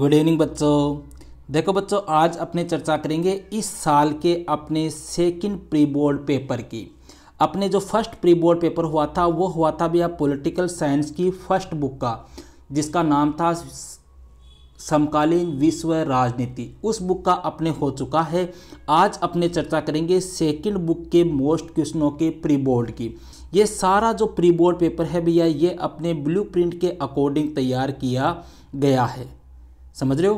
good evening बच्चों देखो बच्चों आज अपने चर्चा करेंगे इस साल के अपने सेकंड प्री बोर्ड पेपर की अपने जो फर्स्ट प्री बोर्ड पेपर हुआ था वो हुआ था भैया पॉलिटिकल साइंस की फर्स्ट बुक का जिसका नाम था समकालीन विश्व राजनीति उस बुक का अपने हो चुका है आज अपने चर्चा करेंगे सेकंड बुक के मोस्ट क्वेश्चनों के प्री बोर्ड की ये सारा जो प्री बोर्ड पेपर है भैया ये अपने ब्लूप्रिंट के अकॉर्डिंग तैयार किया गया है समझ रहे हो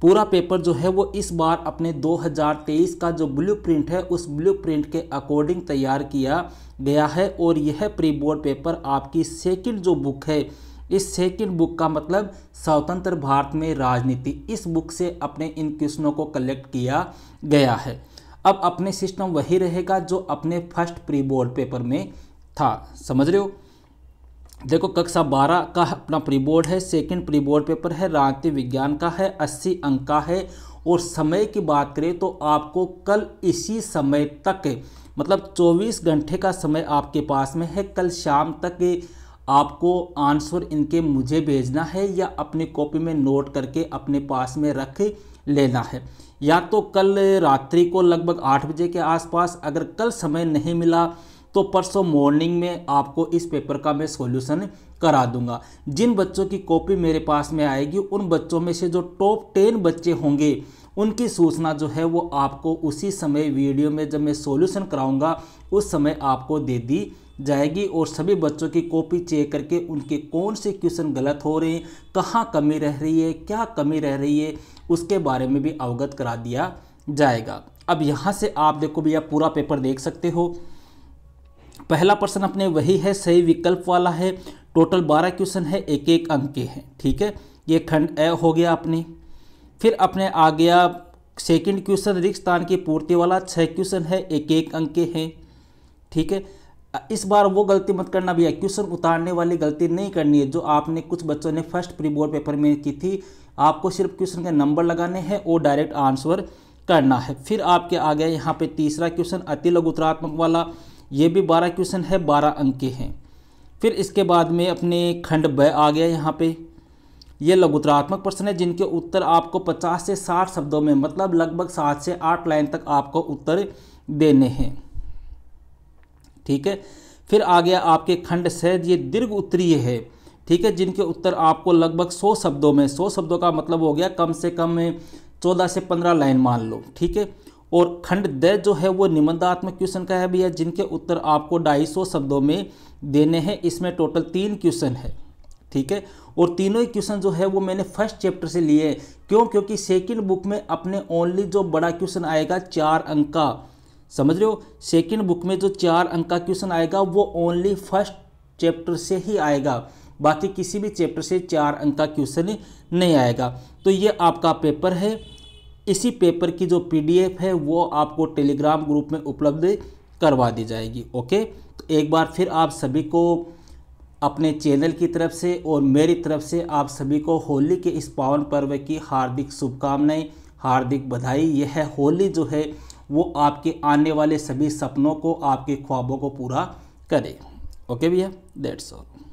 पूरा पेपर जो है वो इस बार अपने 2023 का जो प्रिंट है उस प्रिंट के अकॉर्डिंग तैयार किया गया है और यह प्री बोर्ड पेपर आपकी सेकंड जो बुक है इस सेकंड बुक का मतलब स्वतंत्र भारत में राजनीति इस बुक से अपने इन क्वेश्चनों को कलेक्ट किया गया है अब अपने सिस्टम वही रहेगा जो अपने फर्स्ट प्री बोर्ड पेपर में था समझ रहे हो देखो कक्षा बारह का अपना प्री बोर्ड है सेकंड प्री बोर्ड पेपर है राजनीति विज्ञान का है अस्सी अंक का है और समय की बात करें तो आपको कल इसी समय तक मतलब 24 घंटे का समय आपके पास में है कल शाम तक आपको आंसर इनके मुझे भेजना है या अपनी कॉपी में नोट करके अपने पास में रख लेना है या तो कल रात्रि को लगभग आठ बजे के आसपास अगर कल समय नहीं मिला तो परसों मॉर्निंग में आपको इस पेपर का मैं सॉल्यूशन करा दूंगा जिन बच्चों की कॉपी मेरे पास में आएगी उन बच्चों में से जो टॉप टेन बच्चे होंगे उनकी सूचना जो है वो आपको उसी समय वीडियो में जब मैं सॉल्यूशन कराऊंगा उस समय आपको दे दी जाएगी और सभी बच्चों की कॉपी चेक करके उनके कौन से क्वेश्चन गलत हो रहे हैं कहाँ कमी रह रही है क्या कमी रह रही है उसके बारे में भी अवगत करा दिया जाएगा अब यहाँ से आप देखो भैया पूरा पेपर देख सकते हो पहला प्रश्न अपने वही है सही विकल्प वाला है टोटल बारह क्वेश्चन है एक एक अंक के हैं ठीक है ये खंड ए हो गया अपने फिर अपने आ गया सेकंड क्वेश्चन रिक्त स्थान की पूर्ति वाला छः क्वेश्चन है एक एक अंक के हैं ठीक है इस बार वो गलती मत करना भैया क्वेश्चन उतारने वाली गलती नहीं करनी है जो आपने कुछ बच्चों ने फर्स्ट प्री बोर्ड पेपर में की थी आपको सिर्फ क्वेश्चन के नंबर लगाने हैं और डायरेक्ट आंसर करना है फिर आपके आ गया यहाँ पे तीसरा क्वेश्चन अति लघुतरात्मक वाला ये भी बारह क्वेश्चन है बारह अंक के हैं फिर इसके बाद में अपने खंड ब आ गया यहाँ पे ये लघुतरात्मक प्रश्न है जिनके उत्तर आपको 50 से 60 शब्दों में मतलब लगभग 7 से 8 लाइन तक आपको उत्तर देने हैं ठीक है फिर आ गया आपके खंड सहज ये दीर्घ उत्तरीय है ठीक है जिनके उत्तर आपको लगभग 100 शब्दों में 100 शब्दों का मतलब हो गया कम से कम 14 से 15 लाइन मान लो ठीक है और खंड द जो है वो निबंधात्मक क्वेश्चन का है भैया जिनके उत्तर आपको ढाई सौ शब्दों में देने हैं इसमें टोटल तीन क्वेश्चन है ठीक है और तीनों ही क्वेश्चन जो है वो मैंने फर्स्ट चैप्टर से लिए हैं क्यों क्योंकि सेकंड बुक में अपने ओनली जो बड़ा क्वेश्चन आएगा चार अंक का समझ रहे हो सेकंड बुक में जो चार अंक का क्वेश्चन आएगा वो ओनली फर्स्ट चैप्टर से ही आएगा बाकी किसी भी चैप्टर से चार अंक का क्वेश्चन नहीं आएगा तो ये आपका पेपर है इसी पेपर की जो पीडीएफ है वो आपको टेलीग्राम ग्रुप में उपलब्ध करवा दी जाएगी ओके तो एक बार फिर आप सभी को अपने चैनल की तरफ से और मेरी तरफ से आप सभी को होली के इस पावन पर्व की हार्दिक शुभकामनाएं हार्दिक बधाई यह है होली जो है वो आपके आने वाले सभी सपनों को आपके ख्वाबों को पूरा करे ओके भैया डेट्स ऑल